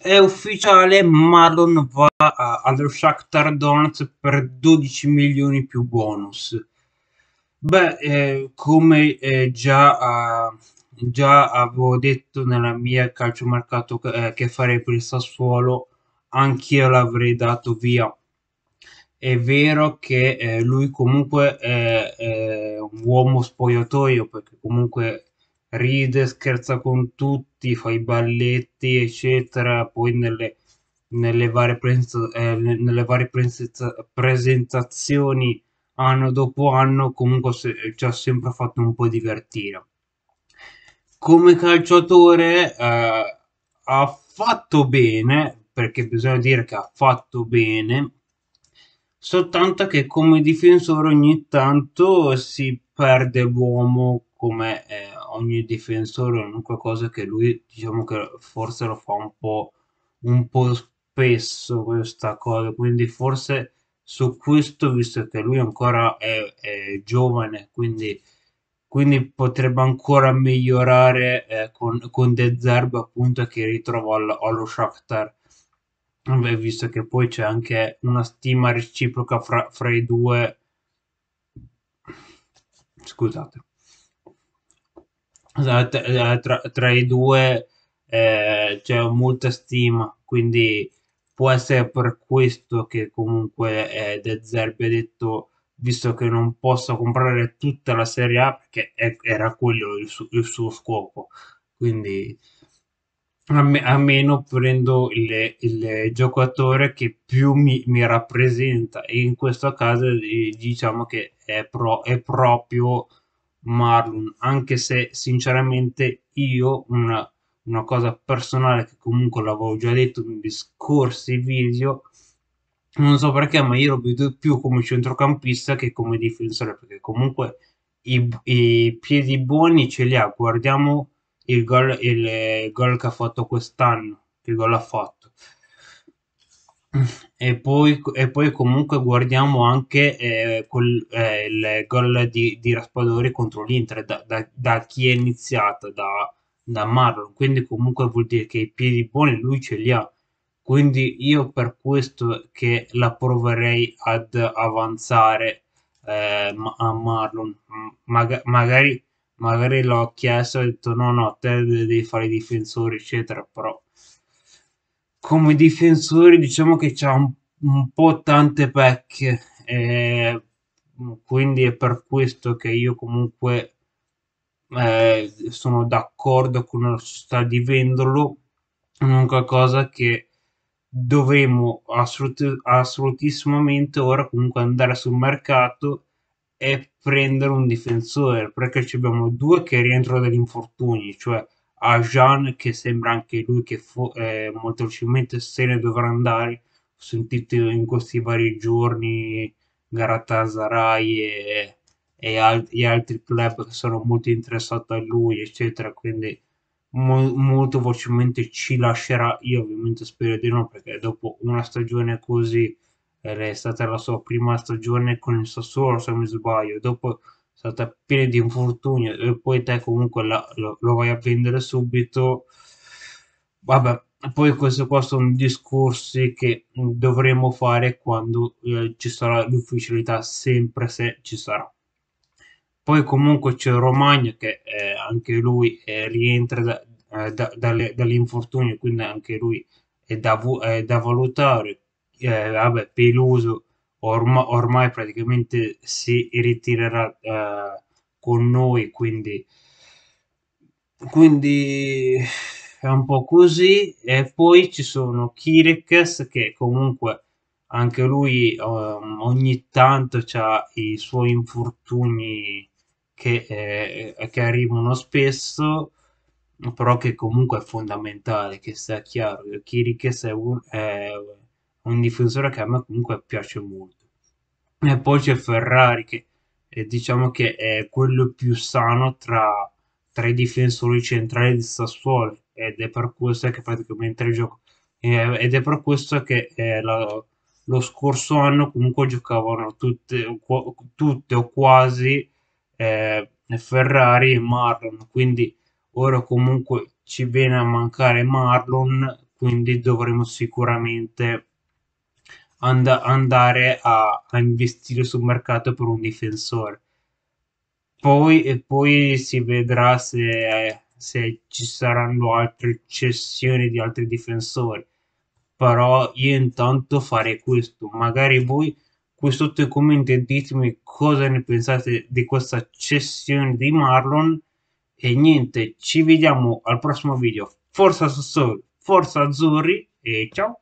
È ufficiale, Marlon va a, allo Shakhtar Donuts per 12 milioni più bonus. Beh, eh, come eh, già, eh, già, avevo detto nella mia calcio calciomercato eh, che farei per il Sassuolo, anch'io l'avrei dato via. È vero che eh, lui comunque è, è un uomo spogliatoio, perché comunque ride, scherza con tutti, fa i balletti, eccetera. Poi nelle, nelle varie, presa, eh, nelle varie presa, presentazioni anno dopo anno comunque se, ci ha sempre fatto un po' divertire. Come calciatore eh, ha fatto bene, perché bisogna dire che ha fatto bene, soltanto che come difensore ogni tanto si perde l'uomo come eh, ogni difensore, qualunque cosa che lui, diciamo che forse lo fa un po', un po' spesso questa cosa, quindi forse su questo, visto che lui ancora è, è giovane, quindi, quindi, potrebbe ancora migliorare eh, con, con De Zerb appunto che ritrova allo, allo Shakhtar visto che poi c'è anche una stima reciproca fra, fra i due scusate eh, tra, tra i due eh, c'è molta stima, quindi può essere per questo che comunque eh, De Zerbi ha detto visto che non posso comprare tutta la Serie A perché è, era quello il, su, il, suo scopo quindi a, meno prendo il, il, giocatore che più mi, mi, rappresenta e in questo caso diciamo che è, pro, è proprio Marlon, anche se sinceramente io una, una cosa personale che comunque l'avevo già detto negli scorsi video, non so perché, ma io lo vedo più come centrocampista che come difensore, perché comunque i, i piedi buoni ce li ha. Guardiamo il gol, il gol che ha fatto quest'anno, che gol ha fatto. E poi, e poi comunque guardiamo anche eh, col, eh, il gol di, di, Raspadori contro l'Inter, da, da, da chi è iniziato, da, da Marlon, quindi comunque vuol dire che i piedi buoni lui ce li ha. Quindi io per questo che la proverei ad avanzare eh, a Marlon, Maga- magari, magari l'ho chiesto e ho detto no no, te devi fare i difensori eccetera, però come difensore diciamo che c'ha un, un po' tante pecche eh, quindi è per questo che io comunque eh, sono d'accordo con la società di venderlo un'unica qualcosa che dovremmo assolut assolutissimamente ora comunque andare sul mercato e prendere un difensore perché abbiamo due che rientrano dagli infortuni cioè a Jean che sembra anche lui che eh, molto velocemente se ne dovrà andare ho sentito in questi vari giorni Garatasaray e, e, al e altri club che sono molto interessati a lui eccetera quindi mo molto velocemente ci lascerà io ovviamente spero di no perché dopo una stagione così eh, è stata la sua prima stagione con il Sassuolo se non mi sbaglio dopo stata piena di infortuni e poi te comunque la, lo, lo, vai a vendere subito. Vabbè, poi questo qua sono discorsi che dovremo fare quando eh, ci sarà l'ufficialità, sempre se ci sarà. Poi comunque c'è Romagna che eh, anche lui eh, rientra da, eh, da, dalle, dall'infortunio, quindi anche lui è da, è da valutare. Eh, vabbè, Peluso ormai, ormai praticamente si ritirerà eh, con noi, quindi, quindi è un po' così. E poi ci sono Kirikes che comunque anche lui um, ogni tanto ha i suoi infortuni che, eh, che, arrivano spesso, però che comunque è fondamentale, che sia chiaro. Kirikes è un... È, un difensore che a me comunque piace molto. E poi c'è Ferrari che eh, diciamo che è quello più sano tra, tra i difensori centrali di Sassuolo ed è per questo che praticamente il gioco eh, ed è per questo che eh, la, lo scorso anno comunque giocavano tutte, tutte o quasi eh, Ferrari e Marlon quindi ora comunque ci viene a mancare Marlon quindi dovremo sicuramente and- andare a-, a investire sul mercato per un difensore. Poi, e poi si vedrà se, se ci saranno altre cessioni di altri difensori. Però io intanto farei questo. Magari voi qui sotto i commenti ditemi cosa ne pensate di questa cessione di Marlon. E niente, ci vediamo al prossimo video. Forza Sassoli, forza Azzurri e ciao!